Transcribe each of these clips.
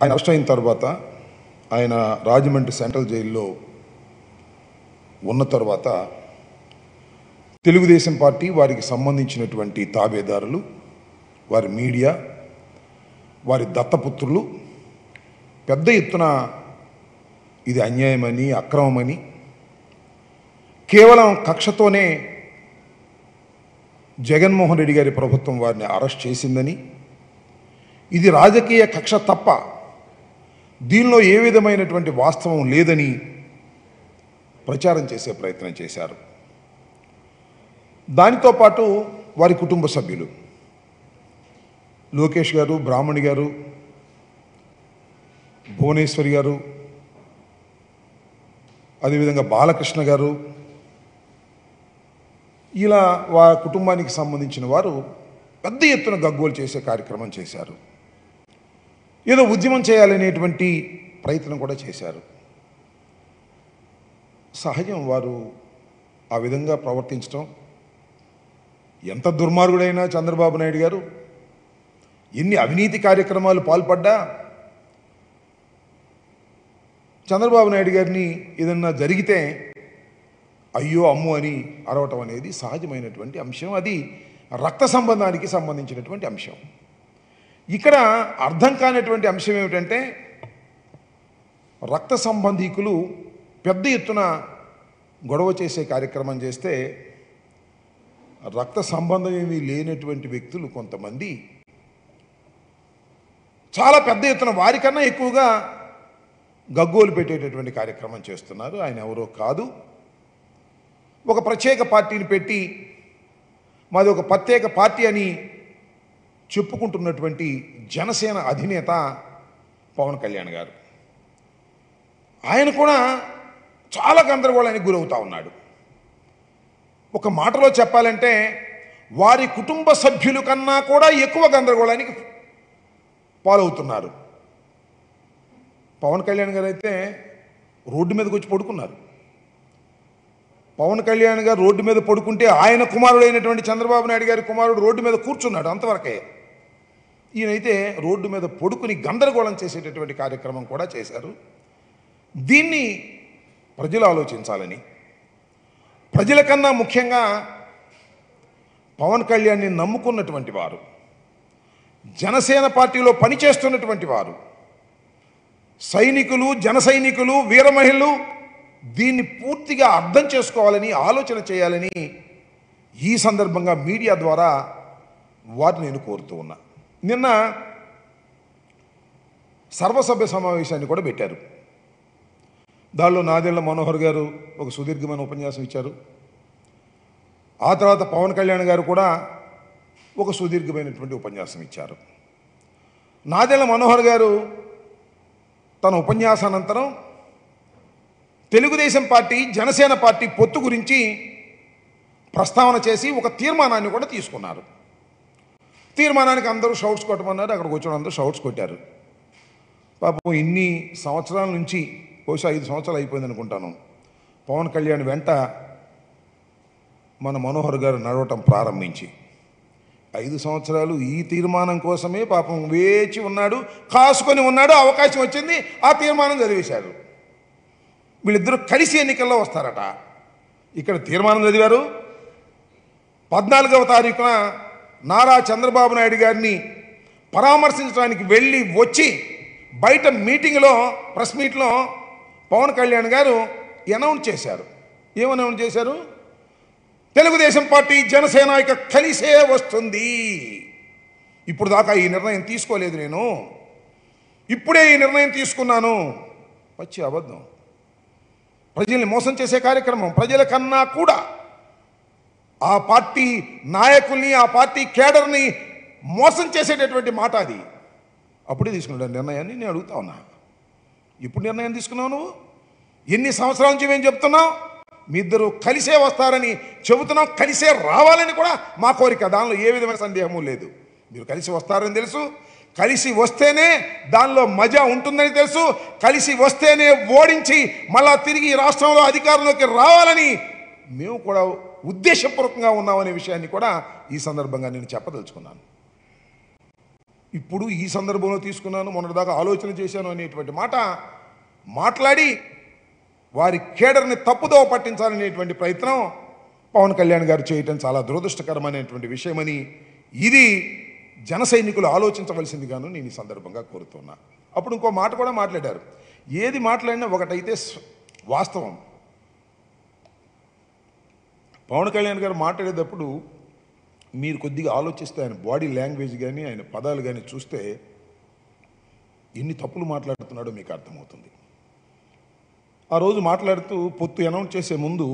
ఆయన అరెస్ట్ అయిన తర్వాత ఆయన రాజమండ్రి సెంట్రల్ జైల్లో ఉన్న తర్వాత తెలుగుదేశం పార్టీ వారికి సంబంధించినటువంటి తాబేదారులు వారి మీడియా వారి దత్తపుత్రులు పెద్ద ఎత్తున ఇది అన్యాయమని అక్రమమని కేవలం కక్షతోనే జగన్మోహన్ రెడ్డి గారి ప్రభుత్వం వారిని అరెస్ట్ చేసిందని ఇది రాజకీయ కక్ష తప్ప దీనిలో ఏ విధమైనటువంటి వాస్తవం లేదని ప్రచారం చేసే ప్రయత్నం చేశారు దానితో పాటు వారి కుటుంబ సభ్యులు లోకేష్ గారు బ్రాహ్మణి గారు భువనేశ్వరి గారు అదేవిధంగా బాలకృష్ణ గారు ఇలా వారి కుటుంబానికి సంబంధించిన వారు పెద్ద ఎత్తున గగ్గోలు చేసే కార్యక్రమం చేశారు ఏదో ఉద్యమం చేయాలనేటువంటి ప్రయత్నం కూడా చేశారు సహజం వారు ఆ విధంగా ప్రవర్తించడం ఎంత దుర్మార్గుడైనా చంద్రబాబు నాయుడు గారు ఎన్ని అవినీతి కార్యక్రమాలు పాల్పడ్డా చంద్రబాబు నాయుడు గారిని ఏదన్నా జరిగితే అయ్యో అమ్ము అని అరవటం అనేది సహజమైనటువంటి అంశం అది రక్త సంబంధానికి సంబంధించినటువంటి అంశం ఇక్కడ అర్థం కానటువంటి అంశం ఏమిటంటే రక్త సంబంధీకులు పెద్ద ఎత్తున గొడవ చేసే కార్యక్రమం చేస్తే రక్త సంబంధం ఏమీ లేనటువంటి వ్యక్తులు కొంతమంది చాలా పెద్ద ఎత్తున వారికన్నా ఎక్కువగా గగ్గోలు పెట్టేటటువంటి కార్యక్రమం చేస్తున్నారు ఆయన ఎవరో కాదు ఒక ప్రత్యేక పార్టీని పెట్టి మాది ఒక ప్రత్యేక పార్టీ అని చెప్పుకుంటున్నటువంటి జనసేన అధినేత పవన్ కళ్యాణ్ గారు ఆయన కూడా చాలా గందరగోళానికి గురవుతూ ఉన్నాడు ఒక మాటలో చెప్పాలంటే వారి కుటుంబ సభ్యులు కన్నా కూడా ఎక్కువ గందరగోళానికి పాలవుతున్నారు పవన్ కళ్యాణ్ గారు అయితే రోడ్డు మీదకి వచ్చి పడుకున్నారు పవన్ కళ్యాణ్ గారు రోడ్డు మీద పడుకుంటే ఆయన కుమారుడైనటువంటి చంద్రబాబు నాయుడు గారి కుమారుడు రోడ్డు మీద కూర్చున్నాడు అంతవరకే ఈయనైతే రోడ్డు మీద పొడుకుని గందరగోళం చేసేటటువంటి కార్యక్రమం కూడా చేశారు దీన్ని ప్రజలు ఆలోచించాలని ప్రజల కన్నా ముఖ్యంగా పవన్ కళ్యాణ్ని నమ్ముకున్నటువంటి వారు జనసేన పార్టీలో పనిచేస్తున్నటువంటి వారు సైనికులు జన సైనికులు వీరమహిళలు దీన్ని పూర్తిగా అర్థం చేసుకోవాలని ఆలోచన చేయాలని ఈ సందర్భంగా మీడియా ద్వారా వారిని నేను కోరుతూ ఉన్నా నిన్న సర్వసభ్య సమావేశాన్ని కూడా పెట్టారు దానిలో నాదేళ్ల మనోహర్ గారు ఒక సుదీర్ఘమైన ఉపన్యాసం ఇచ్చారు ఆ తర్వాత పవన్ కళ్యాణ్ గారు కూడా ఒక సుదీర్ఘమైనటువంటి ఉపన్యాసం ఇచ్చారు నాదేళ్ల మనోహర్ గారు తన ఉపన్యాసానంతరం తెలుగుదేశం పార్టీ జనసేన పార్టీ పొత్తు గురించి ప్రస్తావన చేసి ఒక తీర్మానాన్ని కూడా తీసుకున్నారు తీర్మానానికి అందరూ షౌట్స్ కొట్టమన్నారు అక్కడికి వచ్చిన అందరూ షౌట్స్ కొట్టారు పాపం ఇన్ని సంవత్సరాల నుంచి బహుశా ఐదు సంవత్సరాలు అయిపోయింది అనుకుంటాను పవన్ కళ్యాణ్ వెంట మన మనోహర్ గారు నడవటం ప్రారంభించి ఐదు సంవత్సరాలు ఈ తీర్మానం కోసమే పాపం వేచి ఉన్నాడు కాసుకొని ఉన్నాడు అవకాశం వచ్చింది ఆ తీర్మానం చదివేశారు వీళ్ళిద్దరూ కలిసి ఎన్నికల్లో వస్తారట ఇక్కడ తీర్మానం చదివారు పద్నాలుగవ తారీఖున నారా చంద్రబాబు నాయుడు గారిని పరామర్శించడానికి వెళ్ళి వచ్చి బయట మీటింగ్లో ప్రెస్ మీట్లో పవన్ కళ్యాణ్ గారు అనౌన్స్ చేశారు ఏమనౌన్స్ చేశారు తెలుగుదేశం పార్టీ జనసేన ఇక కలిసే వస్తుంది ఇప్పుడు దాకా ఈ నిర్ణయం తీసుకోలేదు నేను ఇప్పుడే ఈ నిర్ణయం తీసుకున్నాను వచ్చి అబద్ధం ప్రజల్ని మోసం చేసే కార్యక్రమం ప్రజల కన్నా కూడా ఆ పార్టీ నాయకుల్ని ఆ పార్టీ కేడర్ని మోసం చేసేటటువంటి మాట అది అప్పుడే తీసుకున్నాడు నిర్ణయాన్ని నేను అడుగుతా ఉన్నా ఇప్పుడు నిర్ణయం తీసుకున్నావు నువ్వు ఎన్ని సంవత్సరాల నుంచి మేము చెప్తున్నావు మీ ఇద్దరు కలిసే వస్తారని చెబుతున్నాం కలిసే రావాలని కూడా మా కోరిక దానిలో ఏ విధమైన సందేహము లేదు మీరు కలిసి వస్తారని తెలుసు కలిసి వస్తేనే దానిలో మజా ఉంటుందని తెలుసు కలిసి వస్తేనే ఓడించి మళ్ళా తిరిగి రాష్ట్రంలో అధికారంలోకి రావాలని మేము కూడా ఉద్దేశపూర్వకంగా ఉన్నామనే విషయాన్ని కూడా ఈ సందర్భంగా నేను చెప్పదలుచుకున్నాను ఇప్పుడు ఈ సందర్భంలో తీసుకున్నాను మొన్నటిదాకా ఆలోచన చేశాను అనేటువంటి మాట మాట్లాడి వారి కేడర్ని తప్పుదోవ పట్టించాలనేటువంటి ప్రయత్నం పవన్ కళ్యాణ్ గారు చేయటం చాలా దురదృష్టకరమైనటువంటి విషయమని ఇది జన సైనికులు ఆలోచించవలసిందిగాను నేను ఈ సందర్భంగా కోరుతున్నా అప్పుడు ఇంకో మాట కూడా మాట్లాడారు ఏది మాట్లాడినా ఒకటైతే వాస్తవం పవన్ కళ్యాణ్ గారు మాట్లాడేటప్పుడు మీరు కొద్దిగా ఆలోచిస్తే ఆయన బాడీ లాంగ్వేజ్ కానీ ఆయన పదాలు కానీ చూస్తే ఎన్ని తప్పులు మాట్లాడుతున్నాడో మీకు అర్థమవుతుంది ఆ రోజు మాట్లాడుతూ పొత్తు అనౌన్స్ చేసే ముందు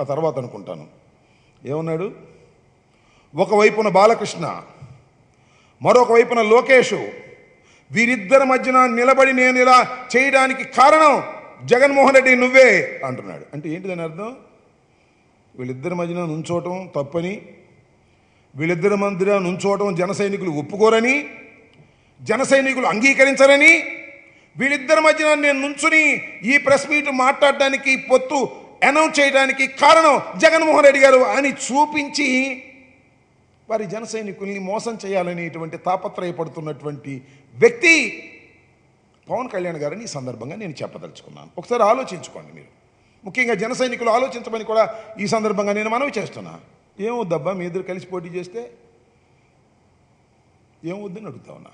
ఆ తర్వాత అనుకుంటాను ఏమన్నాడు ఒకవైపున బాలకృష్ణ మరొక వైపున లోకేష్ వీరిద్దరి మధ్యన నిలబడి నేను ఇలా చేయడానికి కారణం జగన్మోహన్ రెడ్డి నువ్వే అంటున్నాడు అంటే ఏంటిదని అర్థం వీళ్ళిద్దరి మధ్యన నుంచోవటం తప్పని వీళ్ళిద్దరి మధ్య నుంచోవటం జన సైనికులు ఒప్పుకోరని జన సైనికులు అంగీకరించరని వీళ్ళిద్దరి మధ్యన నేను నుంచుని ఈ ప్రెస్ మీట్ మాట్లాడడానికి పొత్తు అనౌన్స్ చేయడానికి కారణం జగన్మోహన్ రెడ్డి గారు అని చూపించి వారి జన సైనికుల్ని మోసం చేయాలనేటువంటి తాపత్రయపడుతున్నటువంటి వ్యక్తి పవన్ కళ్యాణ్ గారిని ఈ సందర్భంగా నేను చెప్పదలుచుకున్నాను ఒకసారి ఆలోచించుకోండి మీరు ముఖ్యంగా జన సైనికులు ఆలోచించమని కూడా ఈ సందర్భంగా నేను మనవి చేస్తున్నా ఏమవుద్దబ్బా మీ ఇద్దరు కలిసి పోటీ చేస్తే ఏమవుద్దని అడుగుతా ఉన్నా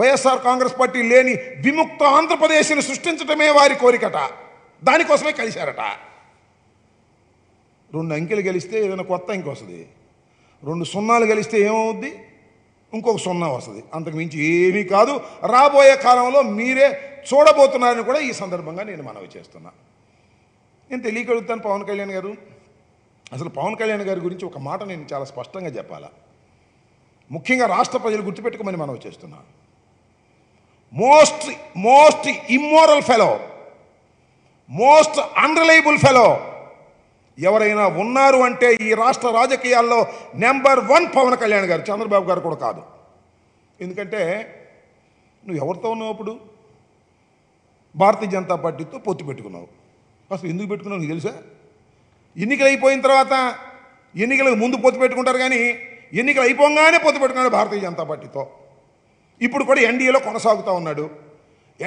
వైఎస్ఆర్ కాంగ్రెస్ పార్టీ లేని విముక్త ఆంధ్రప్రదేశ్ని సృష్టించటమే వారి కోరికట దానికోసమే కలిశారట రెండు అంకెలు గెలిస్తే ఏదైనా కొత్త అంకె వస్తుంది రెండు సున్నాలు గెలిస్తే ఏమవుద్ది ఇంకొక సున్నా వస్తుంది అంతకు మించి ఏమీ కాదు రాబోయే కాలంలో మీరే చూడబోతున్నారని కూడా ఈ సందర్భంగా నేను మనవి చేస్తున్నా నేను తెలియగలుగుతాను పవన్ కళ్యాణ్ గారు అసలు పవన్ కళ్యాణ్ గారి గురించి ఒక మాట నేను చాలా స్పష్టంగా చెప్పాలా ముఖ్యంగా రాష్ట్ర ప్రజలు గుర్తుపెట్టుకోమని మనవి చేస్తున్నా most most immoral fellow most unreliable fellow ఎవరైనా ఉన్నారు అంటే ఈ రాష్ట్ర రాజకీయాల్లో నెంబర్ వన్ పవన్ కళ్యాణ్ గారు చంద్రబాబు గారు కూడా కాదు ఎందుకంటే నువ్వు ఎవరితో ఉన్నావు అప్పుడు భారతీయ జనతా పార్టీతో పొత్తు పెట్టుకున్నావు అసలు ఎందుకు పెట్టుకున్నావు నీకు తెలుసా ఎన్నికలు అయిపోయిన తర్వాత ఎన్నికలకు ముందు పొత్తు పెట్టుకుంటారు కానీ ఎన్నికలు అయిపోగానే పొత్తు పెట్టుకున్నాడు భారతీయ జనతా పార్టీతో ఇప్పుడు కూడా ఎన్డీఏలో కొనసాగుతూ ఉన్నాడు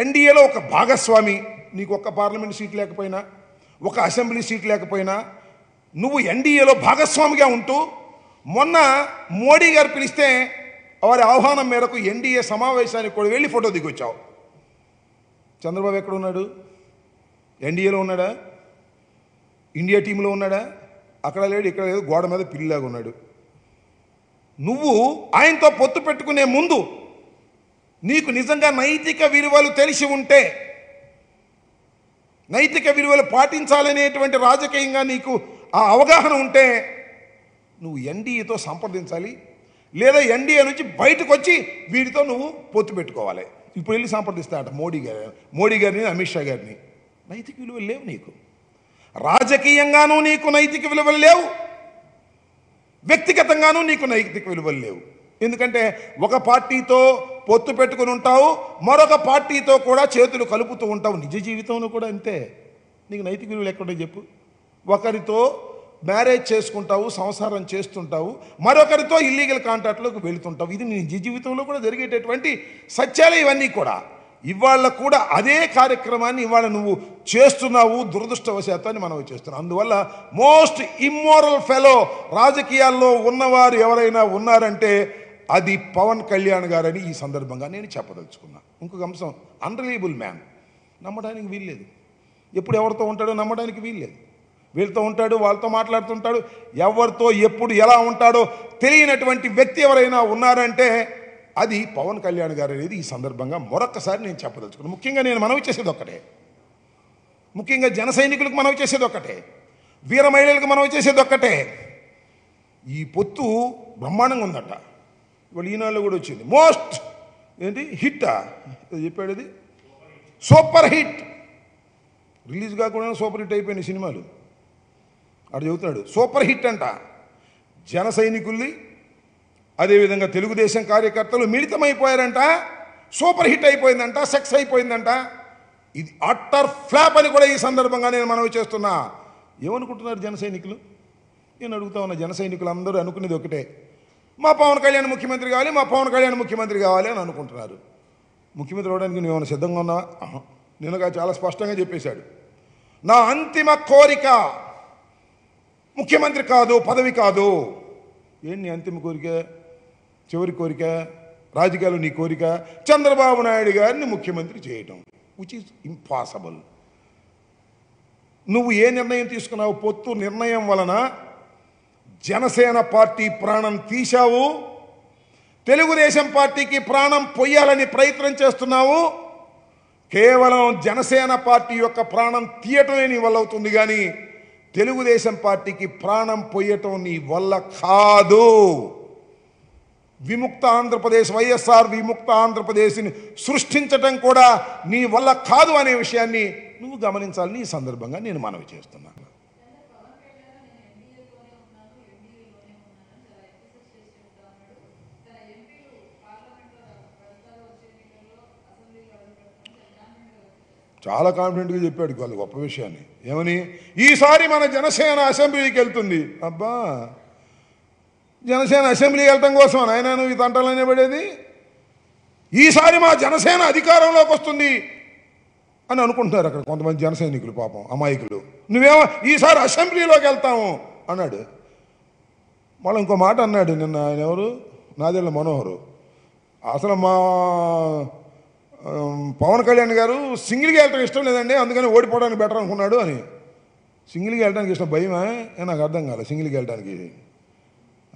ఎన్డీఏలో ఒక భాగస్వామి నీకు ఒక్క పార్లమెంట్ సీట్ లేకపోయినా ఒక అసెంబ్లీ సీట్ లేకపోయినా నువ్వు ఎన్డీఏలో భాగస్వామిగా ఉంటూ మొన్న మోడీ గారు పిలిస్తే వారి ఆహ్వానం మేరకు ఎన్డీఏ సమావేశానికి కూడా వెళ్ళి ఫోటో దిగొచ్చావు చంద్రబాబు ఎక్కడ ఉన్నాడు ఎన్డీఏలో ఉన్నాడా ఇండియా టీంలో ఉన్నాడా అక్కడ లేడు ఇక్కడ లేదు గోడ మీద పిల్లిలాగా ఉన్నాడు నువ్వు ఆయనతో పొత్తు పెట్టుకునే ముందు నీకు నిజంగా నైతిక విలువలు తెలిసి ఉంటే నైతిక విలువలు పాటించాలనేటువంటి రాజకీయంగా నీకు ఆ అవగాహన ఉంటే నువ్వు ఎన్డీఏతో సంప్రదించాలి లేదా ఎన్డీఏ నుంచి బయటకు వచ్చి వీడితో నువ్వు పొత్తు పెట్టుకోవాలి ఇప్పుడు వెళ్ళి సంప్రదిస్తాట మోడీ గారు మోడీ గారిని అమిత్ షా గారిని నైతిక విలువలు లేవు నీకు రాజకీయంగానూ నీకు నైతిక విలువలు లేవు వ్యక్తిగతంగానూ నీకు నైతిక విలువలు లేవు ఎందుకంటే ఒక పార్టీతో పొత్తు పెట్టుకుని ఉంటావు మరొక పార్టీతో కూడా చేతులు కలుపుతూ ఉంటావు నిజ జీవితంలో కూడా అంతే నీకు నైతిక విలువలు ఎక్కడో చెప్పు ఒకరితో మ్యారేజ్ చేసుకుంటావు సంసారం చేస్తుంటావు మరొకరితో ఇల్లీగల్ కాంటాక్ట్లోకి వెళుతుంటావు ఇది నీ జీవితంలో కూడా జరిగేటటువంటి సత్యాలు ఇవన్నీ కూడా ఇవాళ కూడా అదే కార్యక్రమాన్ని ఇవాళ నువ్వు చేస్తున్నావు దురదృష్టవశాత్తాన్ని మనం చేస్తున్నావు అందువల్ల మోస్ట్ ఇమ్మోరల్ ఫెలో రాజకీయాల్లో ఉన్నవారు ఎవరైనా ఉన్నారంటే అది పవన్ కళ్యాణ్ గారని ఈ సందర్భంగా నేను చెప్పదలుచుకున్నాను ఇంకొక అంశం అన్రిలీబుల్ మ్యాన్ నమ్మడానికి వీల్లేదు ఎప్పుడు ఎవరితో ఉంటాడో నమ్మడానికి వీల్లేదు వీళ్ళతో ఉంటాడు వాళ్ళతో మాట్లాడుతుంటాడు ఎవరితో ఎప్పుడు ఎలా ఉంటాడో తెలియనటువంటి వ్యక్తి ఎవరైనా ఉన్నారంటే అది పవన్ కళ్యాణ్ గారు అనేది ఈ సందర్భంగా మరొక్కసారి నేను చెప్పదలుచుకున్నాను ముఖ్యంగా నేను మనవి చేసేది ఒక్కటే ముఖ్యంగా జన సైనికులకు మనవి చేసేది ఒక్కటే వీర మహిళలకు మనవి చేసేది ఒక్కటే ఈ పొత్తు బ్రహ్మాండంగా ఉందట ఇవాళ ఈనాళ్ళు కూడా వచ్చింది మోస్ట్ ఏంటి హిట్ చెప్పాడు సూపర్ హిట్ రిలీజ్ కాకుండా సూపర్ హిట్ అయిపోయిన సినిమాలు అటు చెబుతున్నాడు సూపర్ హిట్ అంట జన సైనికుల్ని అదేవిధంగా తెలుగుదేశం కార్యకర్తలు మిళితమైపోయారంట సూపర్ హిట్ అయిపోయిందంట సెక్స్ అయిపోయిందంట ఇది అట్టర్ ఫ్లాప్ అని కూడా ఈ సందర్భంగా నేను మనవి చేస్తున్నా ఏమనుకుంటున్నారు జన సైనికులు నేను అడుగుతా ఉన్న జన సైనికులు అందరూ అనుకునేది ఒకటే మా పవన్ కళ్యాణ్ ముఖ్యమంత్రి కావాలి మా పవన్ కళ్యాణ్ ముఖ్యమంత్రి కావాలి అని అనుకుంటున్నారు ముఖ్యమంత్రి అవడానికి ఏమైనా సిద్ధంగా ఉన్నావా నిన్నగా చాలా స్పష్టంగా చెప్పేశాడు నా అంతిమ కోరిక ముఖ్యమంత్రి కాదు పదవి కాదు ఏంటి నీ అంతిమ కోరిక చివరి కోరిక రాజకీయాలు నీ కోరిక చంద్రబాబు నాయుడు గారిని ముఖ్యమంత్రి చేయటం విచ్ ఈజ్ ఇంపాసిబుల్ నువ్వు ఏ నిర్ణయం తీసుకున్నావు పొత్తు నిర్ణయం వలన జనసేన పార్టీ ప్రాణం తీశావు తెలుగుదేశం పార్టీకి ప్రాణం పొయ్యాలని ప్రయత్నం చేస్తున్నావు కేవలం జనసేన పార్టీ యొక్క ప్రాణం తీయటమే నీ వల్ల అవుతుంది కానీ తెలుగుదేశం పార్టీకి ప్రాణం పోయటం నీ వల్ల కాదు విముక్త ఆంధ్రప్రదేశ్ వైఎస్ఆర్ విముక్త ఆంధ్రప్రదేశ్ని సృష్టించటం కూడా నీ వల్ల కాదు అనే విషయాన్ని నువ్వు గమనించాలని ఈ సందర్భంగా నేను మనవి చేస్తున్నాను చాలా కాన్ఫిడెంట్గా చెప్పాడు వాళ్ళు గొప్ప విషయాన్ని ఏమని ఈసారి మన జనసేన అసెంబ్లీకి వెళ్తుంది అబ్బా జనసేన అసెంబ్లీకి వెళ్ళటం కోసం ఆయన నువ్వు ఈ తంటలోనే పడేది ఈసారి మా జనసేన అధికారంలోకి వస్తుంది అని అనుకుంటున్నారు అక్కడ కొంతమంది జన సైనికులు పాపం అమాయకులు నువ్వేమో ఈసారి అసెంబ్లీలోకి వెళ్తాము అన్నాడు మళ్ళీ ఇంకో మాట అన్నాడు నిన్న ఆయన ఎవరు నాదేళ్ళ మనోహరు అసలు మా పవన్ కళ్యాణ్ గారు సింగిల్గా వెళ్ళటం ఇష్టం లేదండి అందుకని ఓడిపోవడానికి బెటర్ అనుకున్నాడు అని సింగిల్గా వెళ్ళడానికి ఇష్టం భయమా నాకు అర్థం కాలేదు సింగిల్కి వెళ్ళడానికి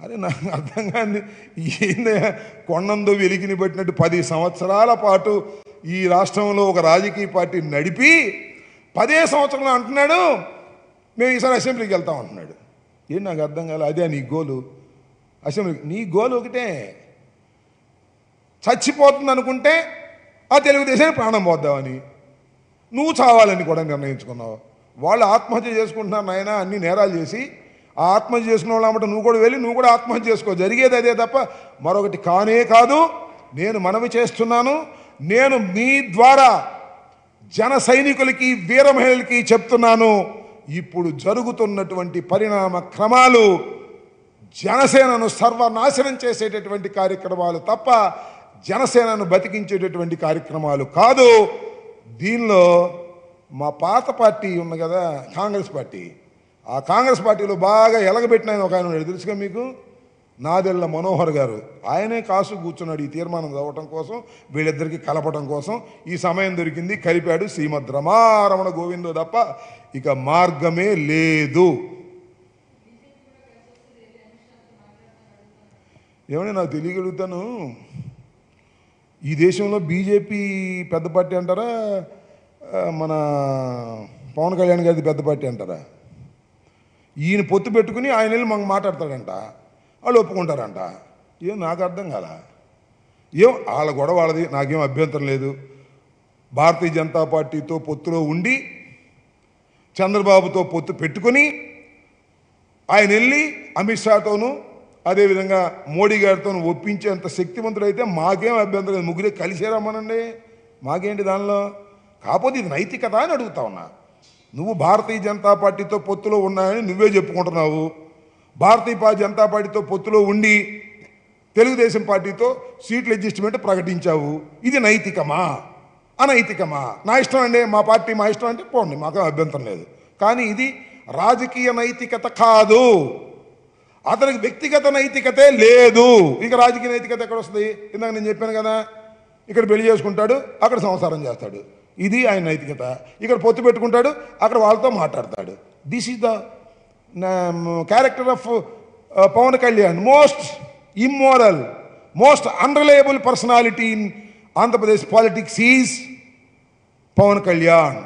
అరే నాకు అర్థం కాదు ఏంది కొండందు వెలికిని పెట్టినట్టు పది సంవత్సరాల పాటు ఈ రాష్ట్రంలో ఒక రాజకీయ పార్టీ నడిపి పదే సంవత్సరంలో అంటున్నాడు మేము ఈసారి అసెంబ్లీకి వెళ్తాం అంటున్నాడు ఏం నాకు అర్థం కాలే అదే నీ గోలు అసెంబ్లీ నీ గోలు ఒకటే చచ్చిపోతుంది అనుకుంటే ఆ తెలుగుదేశానికి ప్రాణం పోద్దామని నువ్వు చావాలని కూడా నిర్ణయించుకున్నావు వాళ్ళు ఆత్మహత్య చేసుకుంటున్నారు నాయన అన్ని నేరాలు చేసి ఆ ఆత్మహత్య చేసుకున్న వాళ్ళు నువ్వు కూడా వెళ్ళి నువ్వు కూడా ఆత్మహత్య చేసుకో జరిగేది అదే తప్ప మరొకటి కానే కాదు నేను మనవి చేస్తున్నాను నేను మీ ద్వారా జన సైనికులకి వీర మహిళలకి చెప్తున్నాను ఇప్పుడు జరుగుతున్నటువంటి పరిణామ క్రమాలు జనసేనను సర్వనాశనం చేసేటటువంటి కార్యక్రమాలు తప్ప జనసేనను బతికించేటటువంటి కార్యక్రమాలు కాదు దీనిలో మా పాత పార్టీ ఉంది కదా కాంగ్రెస్ పార్టీ ఆ కాంగ్రెస్ పార్టీలో బాగా ఎలగబెట్టిన ఒక ఆయన ఉన్నాడు తెలుసుగా మీకు నాదెళ్ల మనోహర్ గారు ఆయనే కాసు కూర్చున్నాడు ఈ తీర్మానం చదవటం కోసం వీళ్ళిద్దరికీ కలపటం కోసం ఈ సమయం దొరికింది కలిపాడు శ్రీమద్ రమారమణ గోవిందో తప్ప ఇక మార్గమే లేదు ఏమైనా నాకు తెలియగలుగుతాను ఈ దేశంలో బీజేపీ పెద్ద పార్టీ అంటారా మన పవన్ కళ్యాణ్ గారిది పెద్ద పార్టీ అంటారా ఈయన పొత్తు పెట్టుకుని ఆయన వెళ్ళి మాకు మాట్లాడతాడంట వాళ్ళు ఒప్పుకుంటారంట ఏం నాకు అర్థం కాల ఏం వాళ్ళ గొడవ వాళ్ళది నాకేం అభ్యంతరం లేదు భారతీయ జనతా పార్టీతో పొత్తులో ఉండి చంద్రబాబుతో పొత్తు పెట్టుకుని ఆయన వెళ్ళి అమిత్ షాతోనూ అదేవిధంగా మోడీ గారితో ఒప్పించేంత అయితే మాకేం అభ్యంతరం లేదు ముగ్గురే కలిసే రమ్మనండి మాకేంటి దానిలో కాకపోతే ఇది నైతికత అని అడుగుతా ఉన్నా నువ్వు భారతీయ జనతా పార్టీతో పొత్తులో ఉన్నాయని నువ్వే చెప్పుకుంటున్నావు భారతీయ జనతా పార్టీతో పొత్తులో ఉండి తెలుగుదేశం పార్టీతో సీట్ల అడ్జస్ట్మెంట్ ప్రకటించావు ఇది నైతికమా అనైతికమా నా ఇష్టం అండి మా పార్టీ మా ఇష్టం అంటే పోండి మాకు అభ్యంతరం లేదు కానీ ఇది రాజకీయ నైతికత కాదు అతనికి వ్యక్తిగత నైతికతే లేదు ఇక రాజకీయ నైతికత ఎక్కడ వస్తుంది ఇందాక నేను చెప్పాను కదా ఇక్కడ పెళ్లి చేసుకుంటాడు అక్కడ సంసారం చేస్తాడు ఇది ఆయన నైతికత ఇక్కడ పొత్తు పెట్టుకుంటాడు అక్కడ వాళ్ళతో మాట్లాడతాడు this is the character of Pawan Kalyan most immoral most unreliable personality in Andhra Pradesh politics is Pawan Kalyan